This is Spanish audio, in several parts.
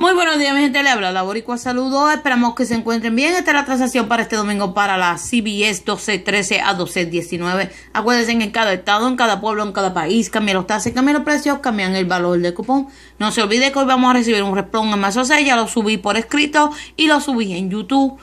Muy buenos días, mi gente. Le habla la Boricua. Saludos. Esperamos que se encuentren bien. Esta es la transacción para este domingo para la CBS 1213 a 1219. Acuérdense que en cada estado, en cada pueblo, en cada país, cambian los tasas, cambian los precios, cambian el valor del cupón. No se olvide que hoy vamos a recibir un más. en más sea, Ya lo subí por escrito y lo subí en YouTube.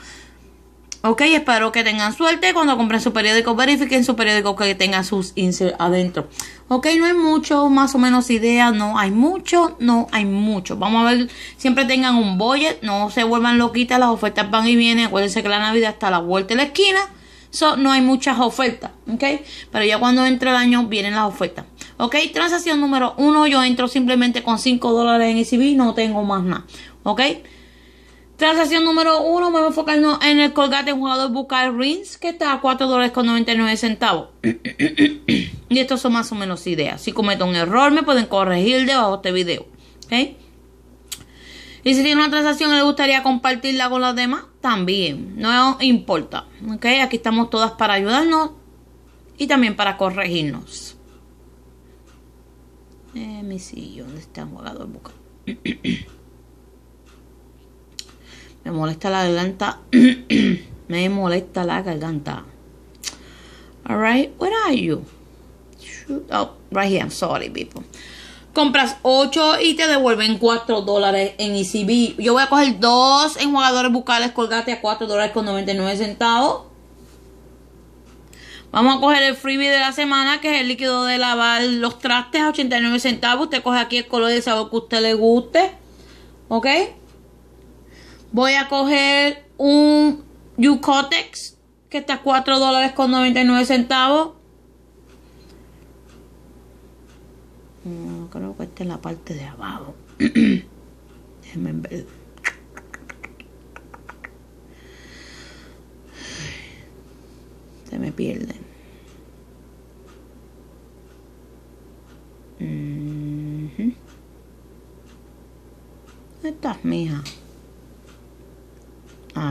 Ok, espero que tengan suerte. Cuando compren su periódico, verifiquen su periódico que tenga sus insert adentro. Ok, no hay mucho, más o menos idea. No hay mucho, no hay mucho. Vamos a ver, siempre tengan un budget. No se vuelvan loquitas, las ofertas van y vienen. Acuérdense que la Navidad está a la vuelta de la esquina. no hay muchas ofertas, ¿ok? Pero ya cuando entra el año vienen las ofertas, ¿ok? Transacción número uno, yo entro simplemente con 5 dólares en ECB, no tengo más nada, ¿ok? Transacción número uno, vamos a enfocarnos en el colgate jugador buscar Rings, que está a 4 dólares con 99 centavos. y estos son más o menos ideas. Si cometo un error, me pueden corregir debajo de este video. Y si tiene una transacción y le gustaría compartirla con los demás, también. No importa. ¿okay? Aquí estamos todas para ayudarnos y también para corregirnos. Eh, mi ¿dónde está el jugador Bucal? Me molesta la garganta. me molesta la garganta. Alright, where are you? Oh, right here, I'm sorry, people. Compras 8 y te devuelven 4 dólares en ECB. Yo voy a coger en jugadores bucales colgate a 4 dólares con 99 centavos. Vamos a coger el freebie de la semana, que es el líquido de lavar los trastes a 89 centavos. Usted coge aquí el color y el sabor que usted le guste. ¿Ok? Voy a coger un Yucotex que está a 4 dólares con 99 centavos. Mm, creo que esta es la parte de abajo. Déjenme ver. Se me pierden. Mm-hmm. Esta es Estas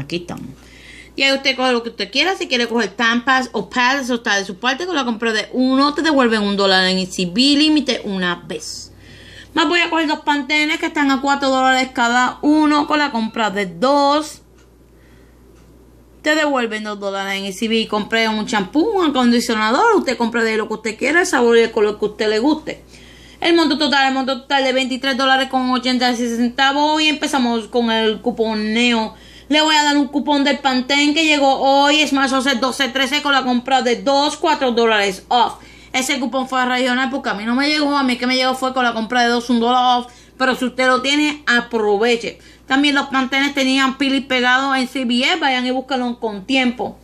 aquí están. Y ahí usted coge lo que usted quiera, si quiere coger tampas o pads o tal de su parte, con la compra de uno, te devuelven un dólar en ecb límite una vez. Más voy a coger dos pantenes que están a 4 dólares cada uno con la compra de dos. Te devuelven dos dólares en ECB. Compré un champú, un acondicionador. Usted compra de lo que usted quiera, el sabor y el color que usted le guste. El monto total, el monto total de 23 dólares con 86 centavos. Y empezamos con el cuponeo NEO le voy a dar un cupón del Pantene que llegó hoy, es más 11, 12, 13 con la compra de 2, 4 dólares off. Ese cupón fue regional porque a mí no me llegó, a mí que me llegó fue con la compra de 2, 1 off. Pero si usted lo tiene, aproveche. También los pantenes tenían pilis pegado en CBS, vayan y búsquenlo con tiempo.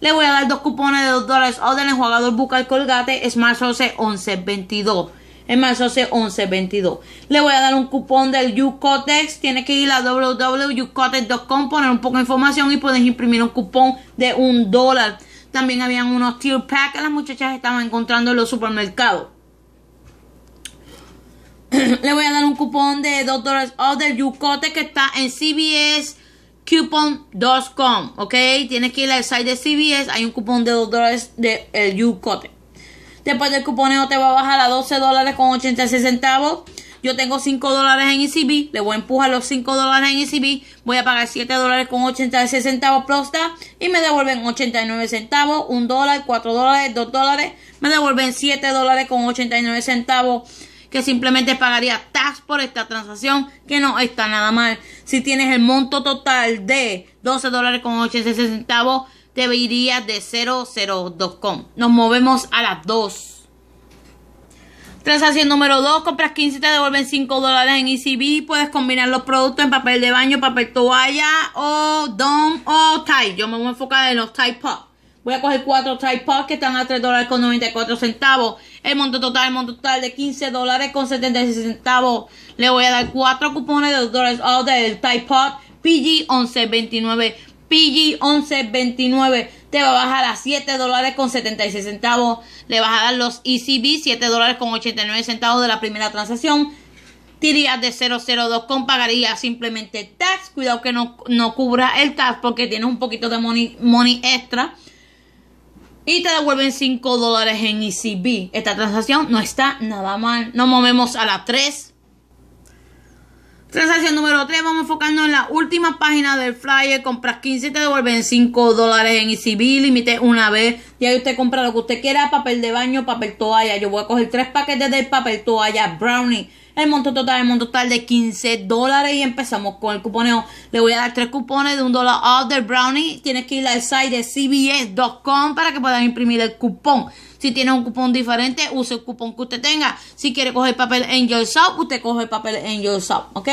Le voy a dar dos cupones de 2 dólares off del enjuagador bucal colgate es más 11, 11, 22 en marzo hace 1122. Le voy a dar un cupón del Ucotex. tiene que ir a www.yucotex.com. poner un poco de información y puedes imprimir un cupón de un dólar. También habían unos tear packs que las muchachas estaban encontrando en los supermercados. Le voy a dar un cupón de 2 dólares O del Ucotex que está en CBS coupon.com, ¿ok? Tienes que ir al site de CBS, hay un cupón de 2 dólares de el Después del cuponeo te va a bajar a 12 dólares con 86 centavos. Yo tengo 5 dólares en ECB. Le voy a empujar los 5 dólares en ECB. Voy a pagar 7 dólares con 86 centavos Y me devuelven 89 centavos, 1 dólar, 4 dólares, 2 dólares. Me devuelven 7 dólares con 89 centavos que simplemente pagaría tax por esta transacción, que no está nada mal. Si tienes el monto total de 12 dólares con 86 centavos, debería de 002.com. Nos movemos a las 2. Transacción número 2, compras 15 te devuelven 5 dólares en ECB. Puedes combinar los productos en papel de baño, papel toalla o don o tie. Yo me voy a enfocar en los Tide pop. Voy a coger 4 type que están a 3 dólares con 94 centavos. El monto total, el monto total de 15 dólares con 76 centavos. Le voy a dar 4 cupones de 2 dólares o del Tide pop PG1129. PG1129 te va a bajar a 7 dólares con 76 centavos. Le vas a dar los ECB 7 dólares con 89 centavos de la primera transacción. Tirías de 002 con pagaría simplemente tax. Cuidado que no, cubra el tax porque tiene un poquito de money, extra. Y te devuelven 5 dólares en ECB. Esta transacción no está nada mal. Nos movemos a la 3. Transacción número 3, vamos a enfocarnos en la última página del flyer. Compras 15, te devuelven 5 dólares en ECB, límite una vez. Y ahí usted compra lo que usted quiera, papel de baño, papel toalla. Yo voy a coger tres paquetes de papel toalla, brownie el monto total, el monto total de 15 dólares. Y empezamos con el cuponeo. Le voy a dar tres cupones de un dólar off the brownie. Tienes que ir al site de cbs.com para que puedan imprimir el cupón. Si tienes un cupón diferente, use el cupón que usted tenga. Si quiere coger papel en your usted coge el papel en your shop, ¿ok?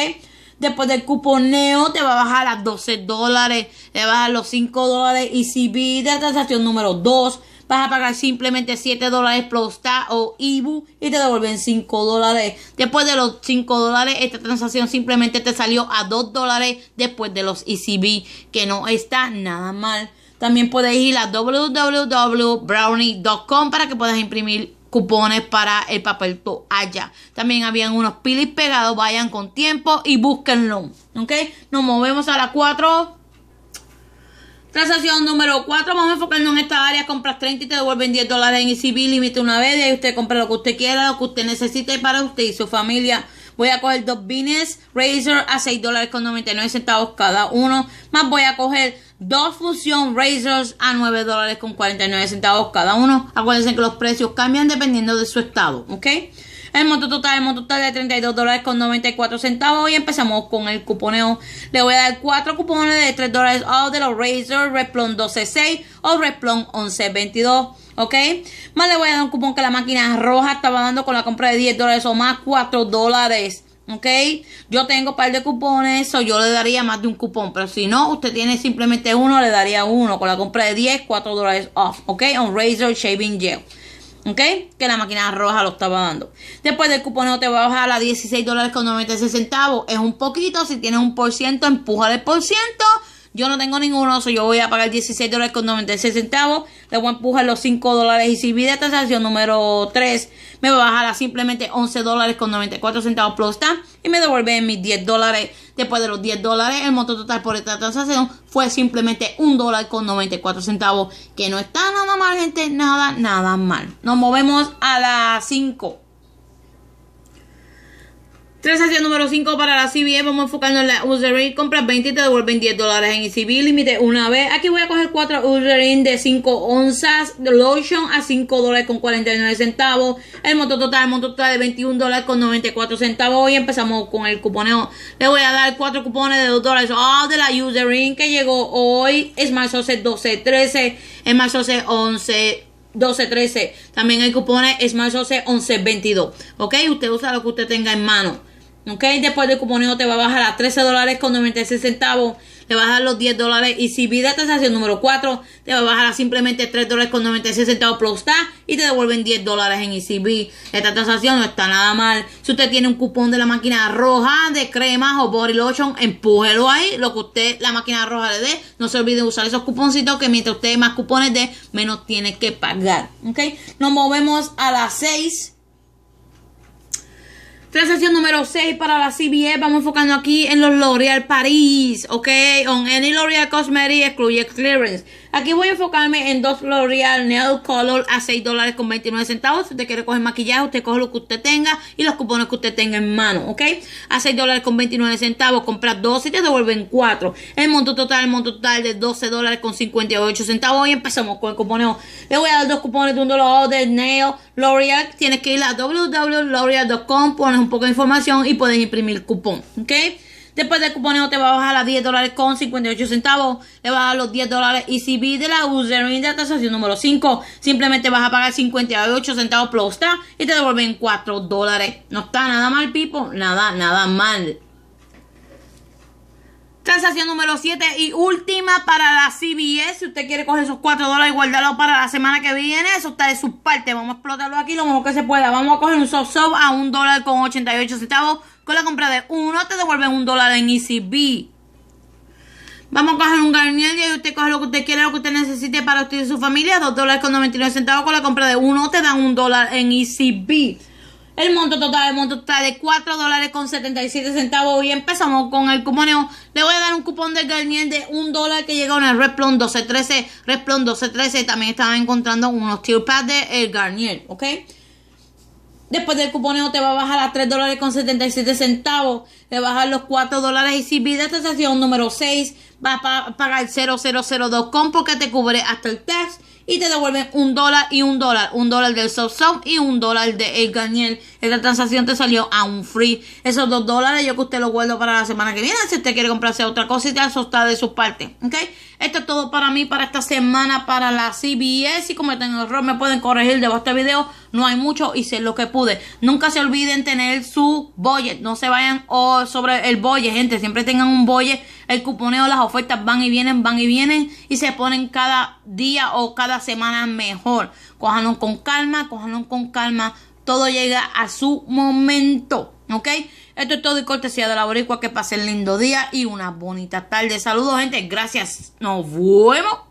Después del cuponeo te va a bajar a 12 dólares, te va a bajar los 5 dólares y si de transacción número 2, vas a pagar simplemente 7 dólares está o Ibu y te devuelven 5 dólares. Después de los 5 dólares, esta transacción simplemente te salió a 2 dólares después de los ECB, que no está nada mal. También puedes ir a www.brownie.com para que puedas imprimir cupones para el papel toalla. También habían unos pilis pegados, vayan con tiempo y búsquenlo. ¿Ok? Nos movemos a las 4. Transacción número 4, vamos a enfocarnos en esta área, compras 30 y te devuelven 10 dólares en ECB, límite una vez, y ahí usted compra lo que usted quiera, lo que usted necesite para usted y su familia. Voy a coger dos Venus Razor a $6.99 centavos cada uno. Más voy a coger dos Fusion Razors a $9.49 centavos cada uno. Acuérdense que los precios cambian dependiendo de su estado, ¿ok? El monto total, el monto total de 32.94 centavos. Y empezamos con el cuponeo. Le voy a dar cuatro cupones de 3 dólares de los Razor, Replon 12.6 o Replon 11.22. ¿Ok? Más le voy a dar un cupón que la máquina roja estaba dando con la compra de 10 dólares o más 4 dólares. ¿Ok? Yo tengo un par de cupones, o yo le daría más de un cupón. Pero si no, usted tiene simplemente uno, le daría uno. Con la compra de 10, 4 dólares off. ¿Ok? un Razor Shaving Gel. ¿Ok? Que la máquina roja lo estaba dando. Después del cupón no te va a bajar a 16 dólares con 96 centavos. Es un poquito. Si tienes un por ciento, empuja el por ciento yo no tengo ninguno, yo voy a pagar 16 dólares con 96 centavos. Le voy a empujar los 5 dólares y si de transacción número 3 me voy a bajar a simplemente 11 dólares con 94 centavos plus está, y me devuelve mis 10 dólares. Después de los 10 dólares, el monto total por esta transacción fue simplemente 1 dólar con 94 centavos, que no está nada mal, gente, nada, nada mal. Nos movemos a las 5. Transacción número 5 para la CBE. Vamos a enfocarnos en la Userine. Compras 20 y te devuelven 10 dólares en ECB. Límite una vez. Aquí voy a coger 4 Userine de 5 onzas. Lotion a 5 dólares con 49 centavos. El monto total, el monto total de 21 dólares con 94 centavos. Hoy empezamos con el cuponeo. Le voy a dar 4 cupones de 2 dólares. Oh, de la Userine que llegó hoy. Es más 12, 13. Es más 11. 12, 13. También hay cupones Smart 11, 11, 22. ¿Ok? Usted usa lo que usted tenga en mano. ¿Ok? Después del cuponito te va a bajar a 13 dólares con 96 centavos. Te va a dar los 10 dólares. Y si vida tasación número 4, te va a bajar a simplemente 3 dólares con 96 centavos plus y te devuelven 10 dólares en ECB. Esta tasación no está nada mal. Si usted tiene un cupón de la máquina roja de cremas o body lotion, empújelo ahí. Lo que usted, la máquina roja le dé. No se olvide de usar esos cuponcitos que mientras usted más cupones dé, menos tiene que pagar. ¿Ok? Nos movemos a las 6 sesión número 6 para la CBS. Vamos enfocando aquí en los L'Oreal Paris, ¿ok? On any L'Oreal Cosmetics, excluye clearance. Aquí voy a enfocarme en dos L'Oreal Nail Color a 6 dólares con 29 centavos. Si usted quiere coger maquillaje, usted coge lo que usted tenga y los cupones que usted tenga en mano, ¿ok? A 6 dólares con 29 centavos, compras dos y te devuelven cuatro. El monto total, el monto total de 12 dólares con 58 centavos. Y empezamos con el cuponeo. Le voy a dar dos cupones de un dólar de Nail L'Oreal. Tienes que ir a www.l'oreal.com, pones un poco de información y puedes imprimir el cupón, ¿ok? Después del cuponeo te va a bajar a 10 dólares con 58 centavos. Le vas a dar los 10 dólares ECB de la username de la tasación número 5. Simplemente vas a pagar 58 centavos plus y te devuelven 4 dólares. No está nada mal, Pipo. Nada, nada mal. Transacción número 7 y última para la CBS. Si usted quiere coger esos 4 dólares y guardarlos para la semana que viene, eso está de su parte. Vamos a explotarlo aquí lo mejor que se pueda. Vamos a coger un soft soft a un dólar con 88 centavos. Con la compra de uno te devuelve un dólar en ECB. Vamos a coger un Garnier y usted coge lo que usted quiera, lo que usted necesite para usted y su familia. 2 dólares con 99 centavos. Con la compra de uno te dan un dólar en ECB. El monto total, el monto total de 4 dólares con 77 centavos. Y empezamos con el cuponeo. Le voy a dar un cupón de Garnier de 1 dólar que llega en el Resplon 1213. Resplon 1213. También estaba encontrando unos tier pads de Garnier, ¿ok? Después del cuponeo te va a bajar a 3 dólares con 77 centavos. Le bajar los 4 dólares. Y si esta estación número 6, vas a pagar 0002 con porque te cubre hasta el tax y te devuelven un dólar y un dólar, un dólar del South Sound y un dólar de El Garnier. Esta transacción te salió a un free. Esos dos dólares yo que usted los guardo para la semana que viene si usted quiere comprarse otra cosa y te está de su parte, ¿ok? Esto es todo para mí, para esta semana, para la CBS y como tengo error me pueden corregir debajo de este video no hay mucho, hice lo que pude. Nunca se olviden tener su bolle, no se vayan oh, sobre el bolle, gente, siempre tengan un bolle, el cuponeo, las ofertas van y vienen, van y vienen y se ponen cada día o cada semana mejor. Cójanlo con calma, cójanlo con calma, todo llega a su momento, ¿ok? Esto es todo y cortesía de la boricua, que pasen lindo día y una bonita tarde. Saludos, gente, gracias, nos vemos.